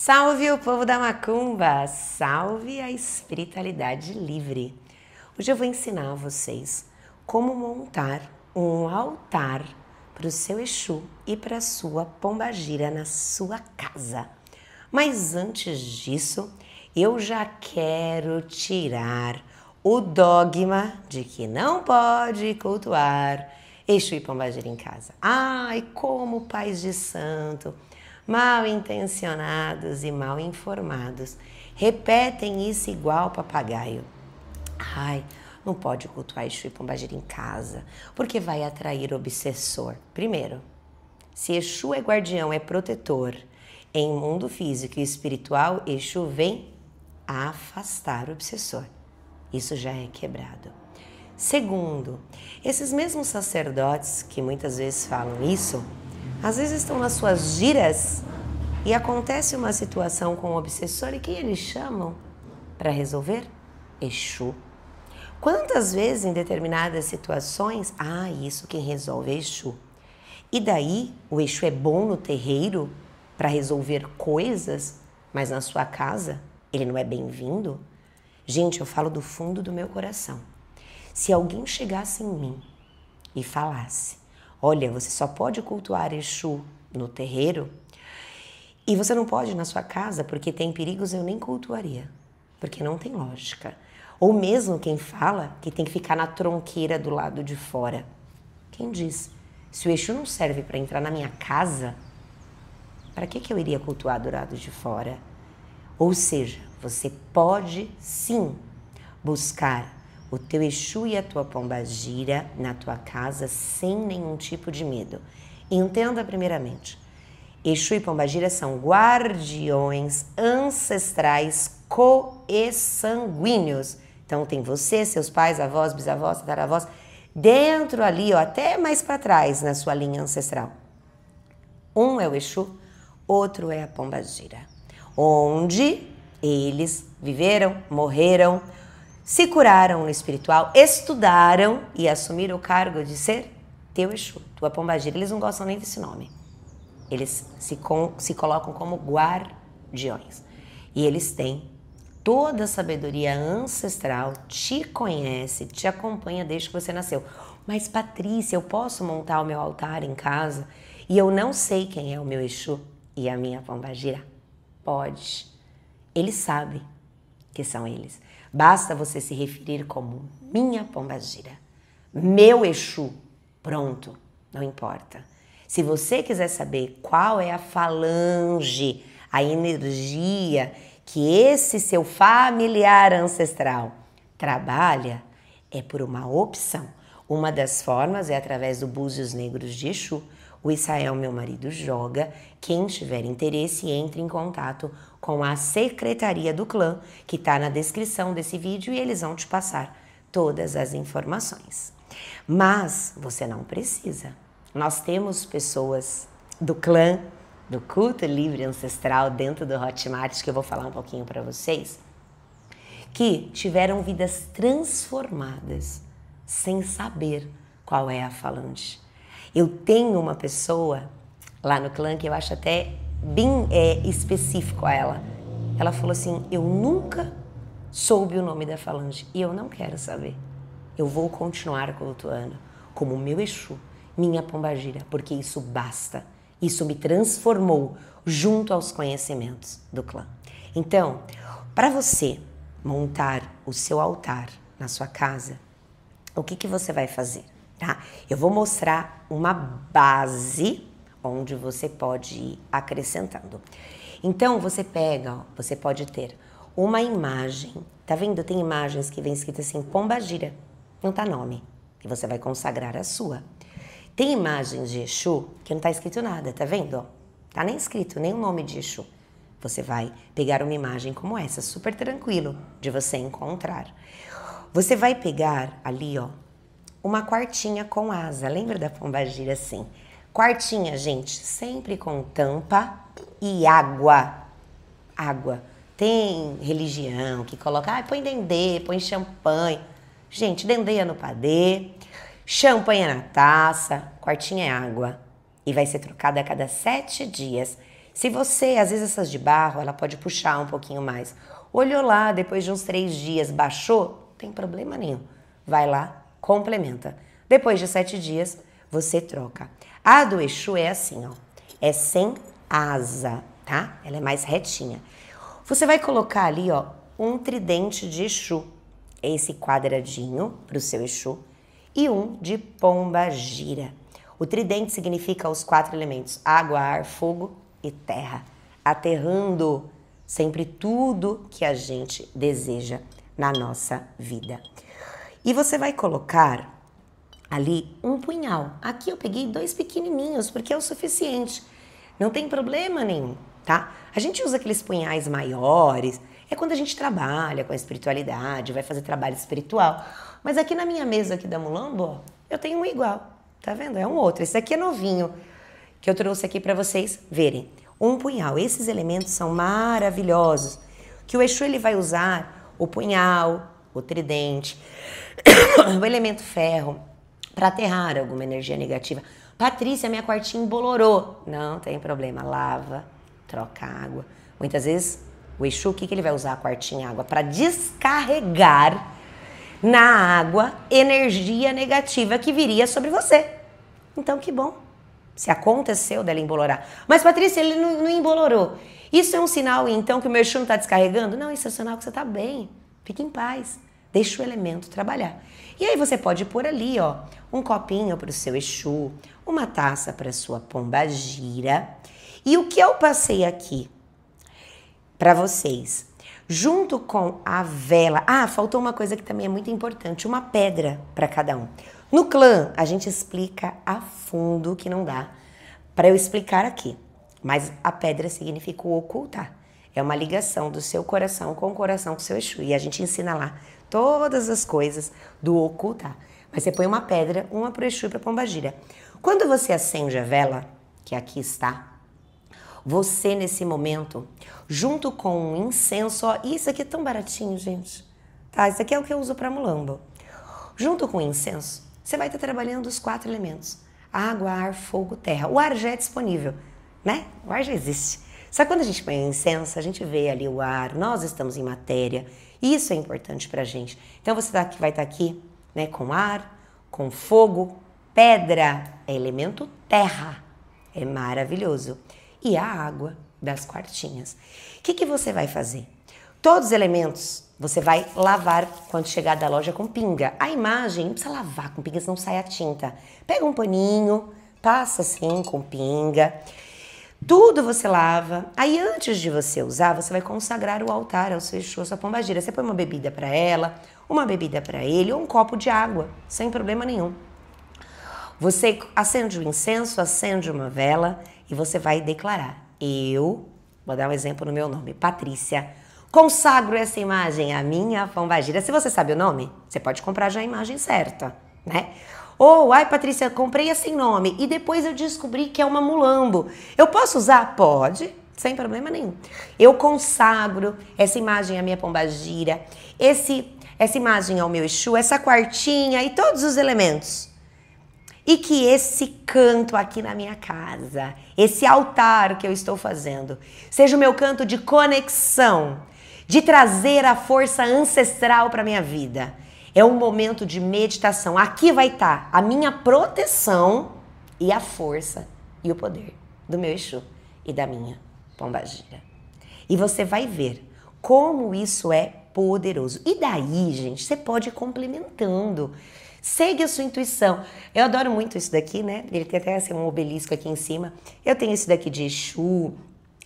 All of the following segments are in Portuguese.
Salve o povo da macumba! Salve a espiritualidade livre! Hoje eu vou ensinar a vocês como montar um altar para o seu Exu e para a sua pombagira na sua casa. Mas antes disso, eu já quero tirar o dogma de que não pode cultuar Exu e pombagira em casa. Ai, como pais de santo! mal intencionados e mal informados repetem isso igual papagaio. Ai, não pode cultuar Exu e Pombagira em casa, porque vai atrair obsessor. Primeiro, se Exu é guardião, é protetor, em mundo físico e espiritual, Exu vem afastar o obsessor. Isso já é quebrado. Segundo, esses mesmos sacerdotes que muitas vezes falam isso, às vezes estão nas suas giras e acontece uma situação com o obsessor e quem eles chamam para resolver? Exu. Quantas vezes em determinadas situações, ah, isso quem resolve é Exu. E daí o Exu é bom no terreiro para resolver coisas, mas na sua casa ele não é bem-vindo? Gente, eu falo do fundo do meu coração. Se alguém chegasse em mim e falasse: Olha, você só pode cultuar Exu no terreiro e você não pode na sua casa porque tem perigos, eu nem cultuaria, porque não tem lógica. Ou mesmo quem fala que tem que ficar na tronqueira do lado de fora. Quem diz? Se o Exu não serve para entrar na minha casa, para que, que eu iria cultuar do lado de fora? Ou seja, você pode sim buscar o teu Exu e a tua pomba gira na tua casa sem nenhum tipo de medo. Entenda primeiramente. Exu e Pombagira são guardiões ancestrais coessanguíneos. Então tem você, seus pais, avós, bisavós, tataravós, dentro ali, ó, até mais para trás na sua linha ancestral. Um é o Exu, outro é a Pombagira, onde eles viveram, morreram, se curaram no espiritual, estudaram e assumiram o cargo de ser teu Exu, tua pombagira. Eles não gostam nem desse nome. Eles se, com, se colocam como guardiões. E eles têm toda a sabedoria ancestral, te conhece, te acompanha desde que você nasceu. Mas Patrícia, eu posso montar o meu altar em casa e eu não sei quem é o meu Exu e a minha pombagira? Pode. Ele sabe que são eles. Basta você se referir como minha pombagira, meu Exu. Pronto, não importa. Se você quiser saber qual é a falange, a energia que esse seu familiar ancestral trabalha, é por uma opção. Uma das formas é através do Búzios Negros de Exu. O Israel Meu Marido Joga. Quem tiver interesse, entre em contato com a secretaria do clã, que está na descrição desse vídeo, e eles vão te passar todas as informações. Mas você não precisa. Nós temos pessoas do clã, do culto livre ancestral dentro do Hotmart, que eu vou falar um pouquinho para vocês, que tiveram vidas transformadas sem saber qual é a falante. Eu tenho uma pessoa lá no clã que eu acho até bem é, específico a ela. Ela falou assim: Eu nunca soube o nome da Falange e eu não quero saber. Eu vou continuar cultuando como meu Exu, minha pombagira, porque isso basta. Isso me transformou junto aos conhecimentos do clã. Então, para você montar o seu altar na sua casa, o que, que você vai fazer? tá? Eu vou mostrar uma base onde você pode ir acrescentando. Então você pega, ó, você pode ter uma imagem, tá vendo? Tem imagens que vem escrita assim, pombagira, não tá nome, e você vai consagrar a sua. Tem imagens de Exu que não tá escrito nada, tá vendo? Ó, tá nem escrito nem o nome de Exu. Você vai pegar uma imagem como essa, super tranquilo de você encontrar. Você vai pegar ali, ó, uma quartinha com asa. Lembra da pombagira assim? Quartinha, gente, sempre com tampa e água. Água. Tem religião que coloca, ah, põe dendê, põe champanhe. Gente, dendê é no padê, champanhe é na taça, quartinha é água. E vai ser trocada a cada sete dias. Se você, às vezes essas de barro, ela pode puxar um pouquinho mais. Olhou lá, depois de uns três dias, baixou, não tem problema nenhum. Vai lá, complementa. Depois de sete dias, você troca. A do Exu é assim, ó. É sem asa, tá? Ela é mais retinha. Você vai colocar ali, ó, um tridente de Exu. Esse quadradinho para o seu Exu. E um de pomba gira. O tridente significa os quatro elementos: água, ar, fogo e terra. Aterrando sempre tudo que a gente deseja na nossa vida. E você vai colocar ali um punhal. Aqui eu peguei dois pequenininhos porque é o suficiente. Não tem problema nenhum, tá? A gente usa aqueles punhais maiores, é quando a gente trabalha com a espiritualidade, vai fazer trabalho espiritual. Mas aqui na minha mesa aqui da Mulambo, ó, eu tenho um igual, tá vendo? É um outro. Esse aqui é novinho, que eu trouxe aqui para vocês verem. Um punhal. Esses elementos são maravilhosos, que o Exu ele vai usar o punhal, o tridente, o elemento ferro, para aterrar alguma energia negativa. Patrícia, minha quartinha embolorou. Não tem problema, lava, troca água. Muitas vezes o Exu, o que, que ele vai usar a quartinha água? Para descarregar na água energia negativa que viria sobre você. Então, que bom. Se aconteceu dela embolorar. Mas, Patrícia, ele não, não embolorou. Isso é um sinal, então, que o meu Exu não está descarregando? Não, isso é um sinal que você está bem. Fique em paz. Deixa o elemento trabalhar. E aí você pode pôr ali, ó, um copinho para o seu Exu, uma taça para sua pombagira. E o que eu passei aqui para vocês? Junto com a vela. Ah, faltou uma coisa que também é muito importante, uma pedra para cada um. No clã, a gente explica a fundo que não dá para eu explicar aqui. Mas a pedra significa o ocultar. É uma ligação do seu coração com o coração do seu Exu. E a gente ensina lá todas as coisas do ocultar. Tá? Mas você põe uma pedra, uma para o Exu e para a Pombagira. Quando você acende a vela, que aqui está, você nesse momento, junto com um incenso, ó, isso aqui é tão baratinho, gente. Tá, isso aqui é o que eu uso para mulamba. Junto com o incenso, você vai estar trabalhando os quatro elementos: água, ar, fogo, terra. O ar já é disponível, né? O ar já existe. Só que quando a gente põe o incenso, a gente vê ali o ar, nós estamos em matéria, isso é importante para a gente. Então você tá aqui, vai estar tá aqui né, com ar, com fogo, pedra, é elemento terra. É maravilhoso. E a água das quartinhas. O que, que você vai fazer? Todos os elementos você vai lavar quando chegar da loja com pinga. A imagem não precisa lavar com pinga, senão sai a tinta. Pega um paninho, passa assim com pinga. Tudo você lava. Aí antes de você usar, você vai consagrar o altar ao seu Exu, à sua pombagira. Você põe uma bebida para ela, uma bebida para ele ou um copo de água, sem problema nenhum. Você acende o incenso, acende uma vela e você vai declarar: Eu, vou dar um exemplo no meu nome, Patrícia, consagro essa imagem à minha pombagira. Se você sabe o nome, você pode comprar já a imagem certa, né? Ou, ai Patrícia, comprei assim nome e depois eu descobri que é uma mulambo. Eu posso usar? Pode, sem problema nenhum. Eu consagro essa imagem à minha pombagira, esse, essa imagem ao meu Exu, essa quartinha e todos os elementos. E que esse canto aqui na minha casa, esse altar que eu estou fazendo, seja o meu canto de conexão, de trazer a força ancestral para minha vida é um momento de meditação. Aqui vai estar tá a minha proteção e a força e o poder do meu Exu e da minha pombagira. E você vai ver como isso é poderoso. E daí, gente, você pode ir complementando. Segue a sua intuição. Eu adoro muito isso daqui, né? Ele tem até assim, um obelisco aqui em cima. Eu tenho esse daqui de Exu.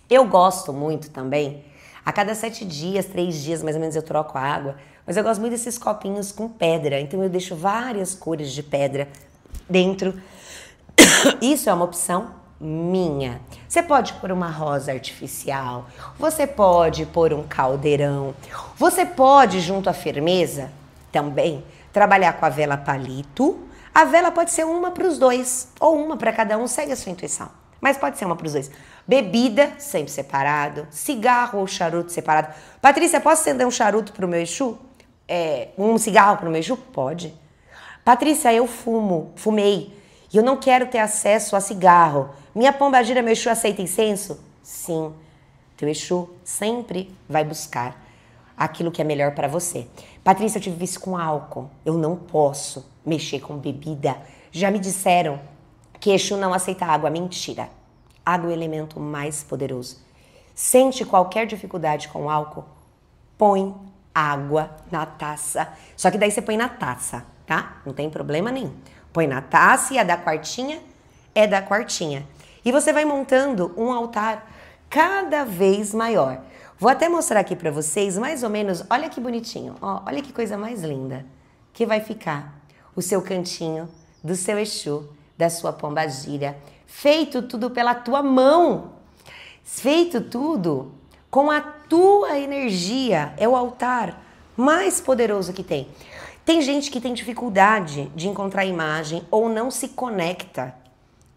Eu gosto muito também. A cada sete dias, três dias mais ou menos, eu troco água. Mas eu gosto muito desses copinhos com pedra, então eu deixo várias cores de pedra dentro. Isso é uma opção minha. Você pode pôr uma rosa artificial, você pode pôr um caldeirão, você pode, junto à firmeza, também trabalhar com a vela palito. A vela pode ser uma para os dois, ou uma para cada um, segue a sua intuição. Mas pode ser uma para os dois. Bebida, sempre separado. Cigarro ou charuto separado. Patrícia, posso acender um charuto para o meu Exu? é, um cigarro por mês? Pode. Patrícia, eu fumo, fumei, e eu não quero ter acesso a cigarro. Minha pombagira, meu Exu aceita incenso? Sim. Teu Exu sempre vai buscar aquilo que é melhor para você. Patrícia, eu tive isso com álcool. Eu não posso mexer com bebida. Já me disseram que Exu não aceita água. Mentira. Água é o elemento mais poderoso. Sente qualquer dificuldade com álcool? Põe água na taça. Só que daí você põe na taça, tá? Não tem problema nenhum. Põe na taça e a é da quartinha é da quartinha. E você vai montando um altar cada vez maior. Vou até mostrar aqui para vocês, mais ou menos, olha que bonitinho, ó, olha que coisa mais linda que vai ficar o seu cantinho do seu Exu, da sua pombagira, feito tudo pela tua mão. Feito tudo com a tua energia é o altar mais poderoso que tem. Tem gente que tem dificuldade de encontrar a imagem ou não se conecta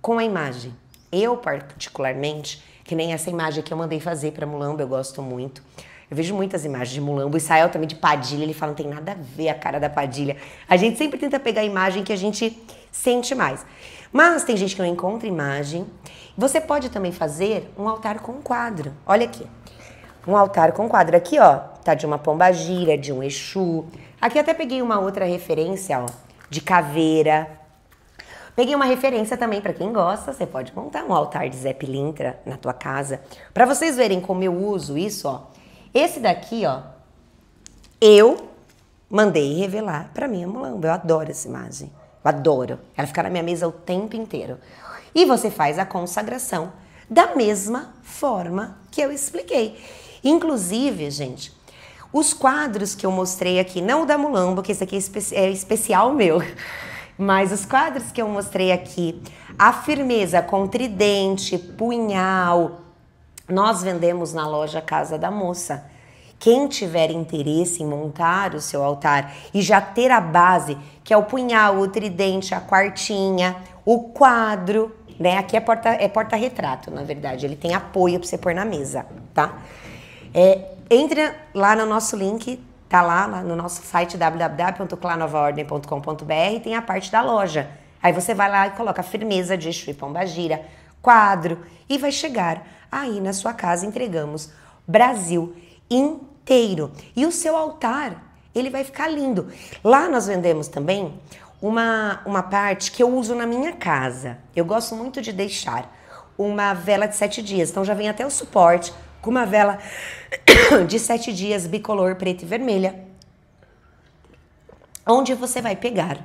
com a imagem. Eu, particularmente, que nem essa imagem que eu mandei fazer para Mulambo, eu gosto muito. Eu vejo muitas imagens de Mulambo. Israel também de Padilha, ele fala, não tem nada a ver a cara da Padilha. A gente sempre tenta pegar a imagem que a gente sente mais. Mas tem gente que não encontra imagem. Você pode também fazer um altar com um quadro. Olha aqui um altar com quadro. Aqui, ó, tá de uma pombagira, de um Exu. Aqui até peguei uma outra referência, ó, de caveira. Peguei uma referência também para quem gosta, você pode montar um altar de Zé Pilintra na tua casa. Para vocês verem como eu uso isso, ó. Esse daqui, ó, eu mandei revelar para minha mulamba. Eu adoro essa imagem. Eu adoro. Ela fica na minha mesa o tempo inteiro. E você faz a consagração da mesma forma que eu expliquei. Inclusive, gente, os quadros que eu mostrei aqui, não o da Mulambo, que esse aqui é, é especial meu, mas os quadros que eu mostrei aqui, a firmeza com tridente, punhal, nós vendemos na loja Casa da Moça. Quem tiver interesse em montar o seu altar e já ter a base, que é o punhal, o tridente, a quartinha, o quadro, né? Aqui é, é porta-retrato, é porta na verdade. Ele tem apoio para você pôr na mesa, tá? É, entra lá no nosso link, tá lá, lá no nosso site www.clanovaordem.com.br, tem a parte da loja. Aí você vai lá e coloca firmeza de Exu e Pombagira, quadro, e vai chegar aí na sua casa, entregamos Brasil inteiro. E o seu altar, ele vai ficar lindo. Lá nós vendemos também uma, uma parte que eu uso na minha casa. Eu gosto muito de deixar uma vela de sete dias. Então já vem até o suporte com uma vela de sete dias, bicolor, preta e vermelha, onde você vai pegar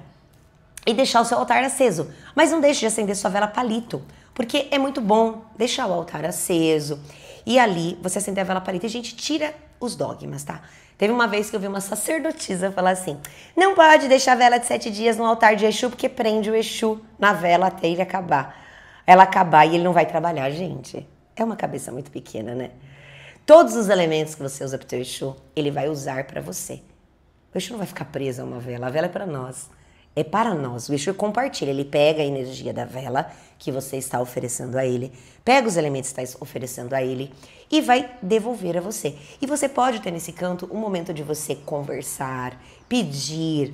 e deixar o seu altar aceso. Mas não deixe de acender sua vela palito, porque é muito bom deixar o altar aceso. E ali você acender a vela palito e a gente tira os dogmas, tá? Teve uma vez que eu vi uma sacerdotisa falar assim: não pode deixar a vela de sete dias no altar de Exu, porque prende o Exu na vela até ele acabar. Ela acabar e ele não vai trabalhar, gente. É uma cabeça muito pequena, né? Todos os elementos que você usa para o teu Exu, ele vai usar para você. O Exu não vai ficar preso a uma vela, a vela é para nós. É para nós. O Exu compartilha, ele pega a energia da vela que você está oferecendo a ele, pega os elementos que está oferecendo a ele e vai devolver a você. E você pode ter nesse canto um momento de você conversar, pedir.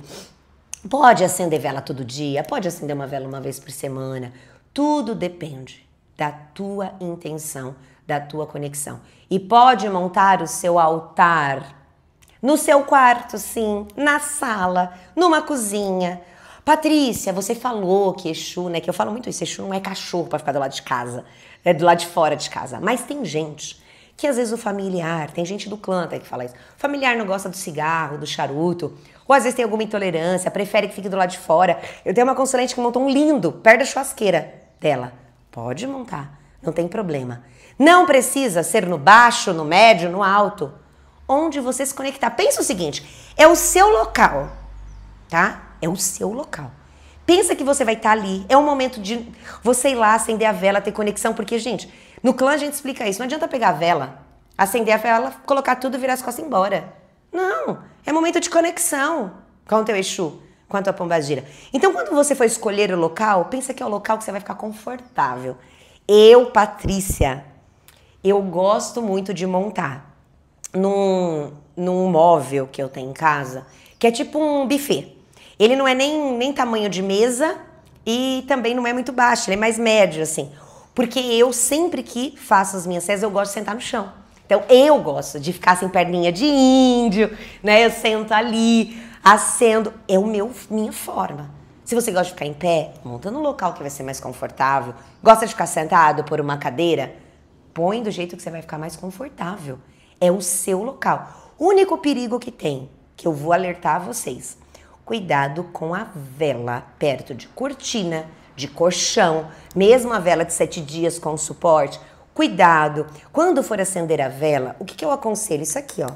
Pode acender vela todo dia, pode acender uma vela uma vez por semana. Tudo depende da tua intenção da tua conexão. E pode montar o seu altar no seu quarto, sim, na sala, numa cozinha. Patrícia, você falou que Exu, né? Que eu falo muito isso, Exu não é cachorro para ficar do lado de casa, é do lado de fora de casa. Mas tem gente que às vezes o familiar, tem gente do clã que fala isso. O familiar não gosta do cigarro, do charuto, ou às vezes tem alguma intolerância, prefere que fique do lado de fora. Eu tenho uma consulente que montou um lindo perto da churrasqueira dela. Pode montar, não tem problema. Não precisa ser no baixo, no médio, no alto. Onde você se conectar. Pensa o seguinte: é o seu local, tá? É o seu local. Pensa que você vai estar tá ali. É o momento de você ir lá acender a vela, ter conexão, porque, gente, no clã a gente explica isso. Não adianta pegar a vela, acender a vela, colocar tudo, virar as costas e embora. Não. É momento de conexão com o teu Exu a tua pombagira. Então, quando você for escolher o local, pensa que é o local que você vai ficar confortável. Eu, Patrícia, eu gosto muito de montar num, num móvel que eu tenho em casa, que é tipo um buffet. Ele não é nem, nem tamanho de mesa e também não é muito baixo, ele é mais médio, assim. Porque eu sempre que faço as minhas séries, eu gosto de sentar no chão. Então eu gosto de ficar sem perninha de índio, né? Eu sento ali, acendo. É o meu, minha forma. Se você gosta de ficar em pé, monta num local que vai ser mais confortável. Gosta de ficar sentado por uma cadeira, põe do jeito que você vai ficar mais confortável. É o seu local. único perigo que tem, que eu vou alertar a vocês: cuidado com a vela perto de cortina, de colchão, mesmo a vela de sete dias com suporte. Cuidado! Quando for acender a vela, o que, que eu aconselho? Isso aqui, ó.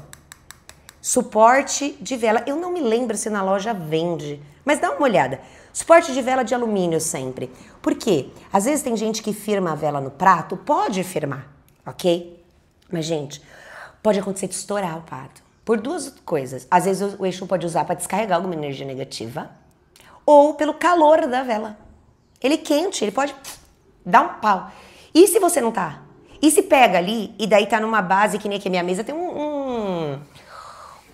Suporte de vela. Eu não me lembro se na loja vende, mas dá uma olhada. Suporte de vela de alumínio sempre. Por quê? Às vezes tem gente que firma a vela no prato, pode firmar ok? Mas, gente, pode acontecer de estourar o pato por duas coisas. Às vezes o Exu pode usar para descarregar alguma energia negativa ou pelo calor da vela. Ele é quente, ele pode dar um pau. E se você não tá? E se pega ali e daí tá numa base que nem aqui a minha mesa tem um, um,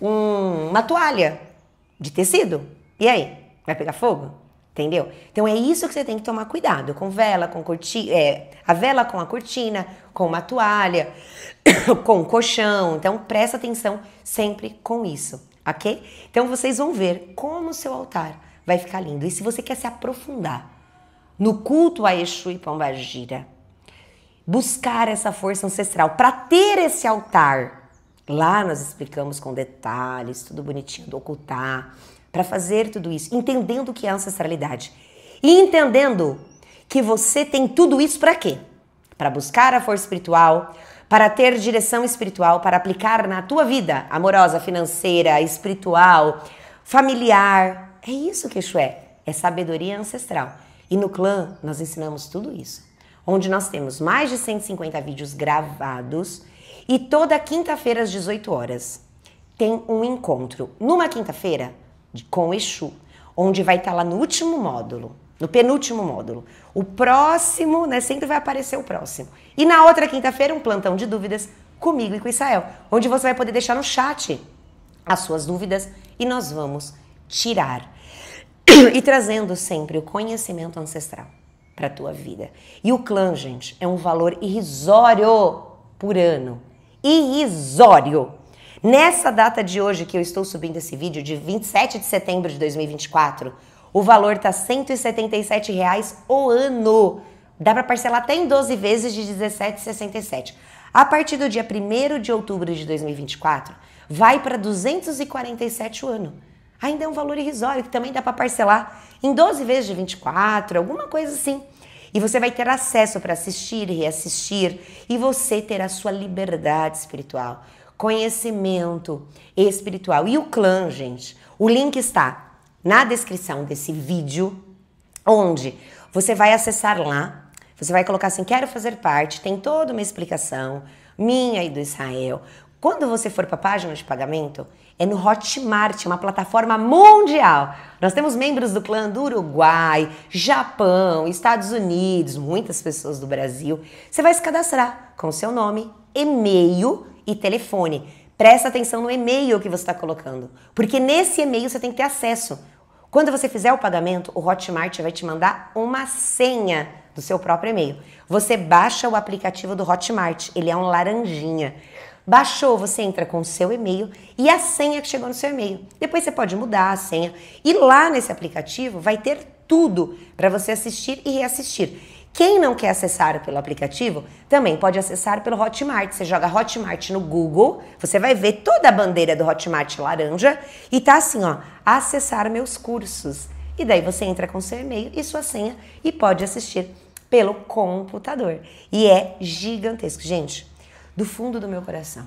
uma toalha de tecido? E aí? Vai pegar fogo? Entendeu? Então é isso que você tem que tomar cuidado com vela, com cortina, é, a vela com a cortina, com uma toalha, com o colchão. Então presta atenção sempre com isso, ok? Então vocês vão ver como o seu altar vai ficar lindo. E se você quer se aprofundar no culto a Exu e Gira, buscar essa força ancestral para ter esse altar, lá nós explicamos com detalhes, tudo bonitinho do ocultar para fazer tudo isso, entendendo o que é ancestralidade e entendendo que você tem tudo isso para quê? Para buscar a força espiritual, para ter direção espiritual, para aplicar na tua vida amorosa, financeira, espiritual, familiar. É isso que isso é, é sabedoria ancestral. E no clã nós ensinamos tudo isso, onde nós temos mais de 150 vídeos gravados e toda quinta-feira às 18 horas tem um encontro. Numa quinta-feira, de, com Exu, onde vai estar lá no último módulo, no penúltimo módulo. O próximo, né, sempre vai aparecer o próximo. E na outra quinta-feira, um plantão de dúvidas comigo e com Israel, onde você vai poder deixar no chat as suas dúvidas e nós vamos tirar. e trazendo sempre o conhecimento ancestral para a tua vida. E o clã, gente, é um valor irrisório por ano. Irrisório! Nessa data de hoje que eu estou subindo esse vídeo, de 27 de setembro de 2024, o valor está R$ 177,00 reais o ano. Dá para parcelar até em 12 vezes de 17,67. A partir do dia 1 de outubro de 2024, vai para 247 o ano. Ainda é um valor irrisório que também dá para parcelar em 12 vezes de 24, alguma coisa assim. E você vai ter acesso para assistir, e reassistir e você terá sua liberdade espiritual conhecimento espiritual. E o clã, gente, o link está na descrição desse vídeo, onde você vai acessar lá, você vai colocar assim: quero fazer parte, tem toda uma explicação minha e do Israel. Quando você for para a página de pagamento, é no Hotmart, uma plataforma mundial. Nós temos membros do clã do Uruguai, Japão, Estados Unidos, muitas pessoas do Brasil. Você vai se cadastrar com seu nome, e-mail, e telefone. Presta atenção no e-mail que você está colocando, porque nesse e-mail você tem que ter acesso. Quando você fizer o pagamento, o Hotmart vai te mandar uma senha do seu próprio e-mail. Você baixa o aplicativo do Hotmart, ele é um laranjinha. Baixou, você entra com o seu e-mail e a senha que chegou no seu e-mail. Depois você pode mudar a senha. E lá nesse aplicativo vai ter tudo para você assistir e reassistir. Quem não quer acessar pelo aplicativo, também pode acessar pelo Hotmart. Você joga Hotmart no Google, você vai ver toda a bandeira do Hotmart laranja e tá assim, ó, acessar meus cursos. E daí você entra com seu e-mail e sua senha e pode assistir pelo computador. E é gigantesco, gente. Do fundo do meu coração,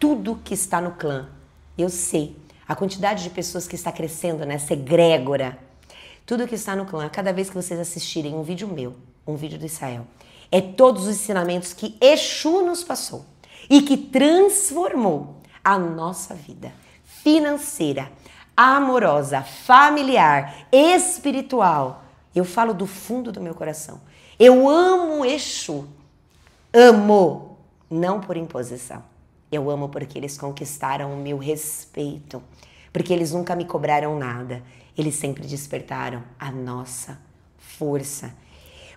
tudo que está no clã, eu sei a quantidade de pessoas que está crescendo nessa egrégora. Tudo que está no clã, cada vez que vocês assistirem um vídeo meu, um vídeo do Israel. É todos os ensinamentos que Exu nos passou e que transformou a nossa vida financeira, amorosa, familiar, espiritual. Eu falo do fundo do meu coração. Eu amo Exu. Amo, não por imposição. Eu amo porque eles conquistaram o meu respeito, porque eles nunca me cobraram nada. Eles sempre despertaram a nossa força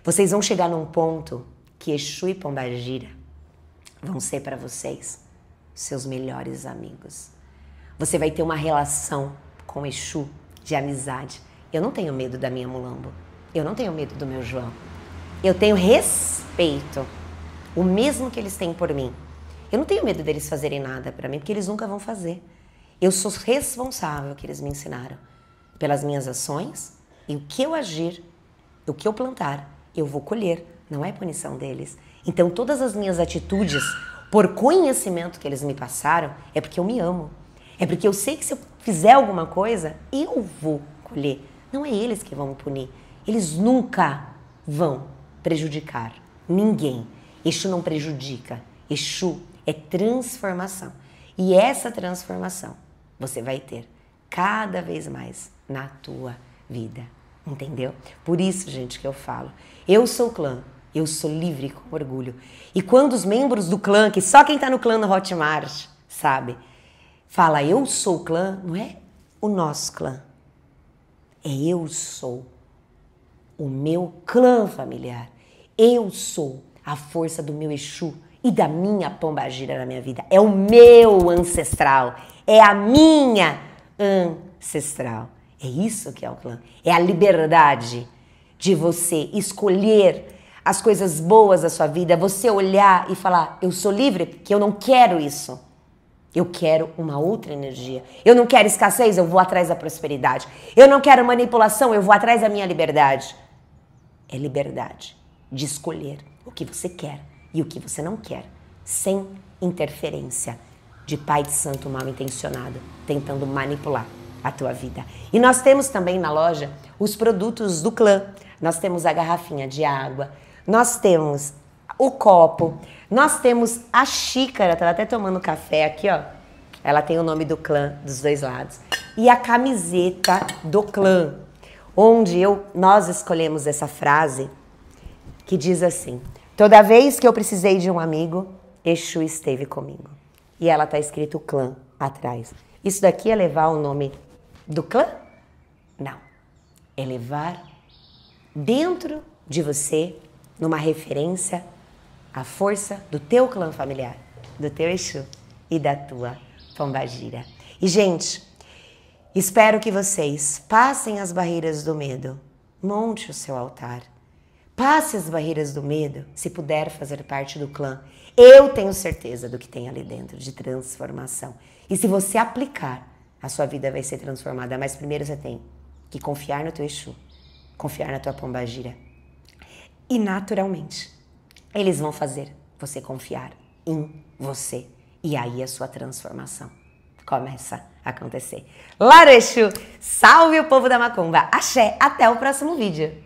vocês vão chegar num ponto que Exu e Pombagira vão ser para vocês seus melhores amigos. Você vai ter uma relação com Exu de amizade. Eu não tenho medo da minha mulambo. Eu não tenho medo do meu João. Eu tenho respeito, o mesmo que eles têm por mim. Eu não tenho medo deles fazerem nada para mim, porque eles nunca vão fazer. Eu sou responsável que eles me ensinaram pelas minhas ações e o que eu agir, o que eu plantar, eu vou colher, não é punição deles. Então todas as minhas atitudes, por conhecimento que eles me passaram, é porque eu me amo. É porque eu sei que se eu fizer alguma coisa, eu vou colher. Não é eles que vão me punir. Eles nunca vão prejudicar ninguém. Exu não prejudica. Exu é transformação. E essa transformação você vai ter cada vez mais na tua vida. Entendeu? Por isso, gente, que eu falo. Eu sou clã, eu sou livre com orgulho. E quando os membros do clã, que só quem tá no clã no Hotmart sabe, fala eu sou clã, não é o nosso clã. É eu sou o meu clã familiar. Eu sou a força do meu Exu e da minha pomba gira na minha vida. É o meu ancestral, é a minha ancestral. É isso que é o clã. É a liberdade de você escolher as coisas boas da sua vida, você olhar e falar: eu sou livre porque eu não quero isso. Eu quero uma outra energia. Eu não quero escassez, eu vou atrás da prosperidade. Eu não quero manipulação, eu vou atrás da minha liberdade. É liberdade de escolher o que você quer e o que você não quer, sem interferência de pai de santo mal intencionado tentando manipular a tua vida. E nós temos também na loja os produtos do clã. Nós temos a garrafinha de água, nós temos o copo, nós temos a xícara, tava até tomando café aqui, ó. Ela tem o nome do clã dos dois lados. E a camiseta do clã, onde eu nós escolhemos essa frase que diz assim: Toda vez que eu precisei de um amigo, Exu esteve comigo. E ela tá escrito clã atrás. Isso daqui é levar o nome do clã? Não. É levar dentro de você, numa referência, a força do teu clã familiar, do teu Exu e da tua pombagira. E, gente, espero que vocês passem as barreiras do medo, monte o seu altar. Passe as barreiras do medo, se puder fazer parte do clã. Eu tenho certeza do que tem ali dentro de transformação. E se você aplicar a sua vida vai ser transformada. Mas primeiro você tem que confiar no teu Exu, confiar na tua pombagira. E naturalmente, eles vão fazer você confiar em você. E aí a sua transformação começa a acontecer. Lara Exu, salve o povo da Macumba. Axé, até o próximo vídeo.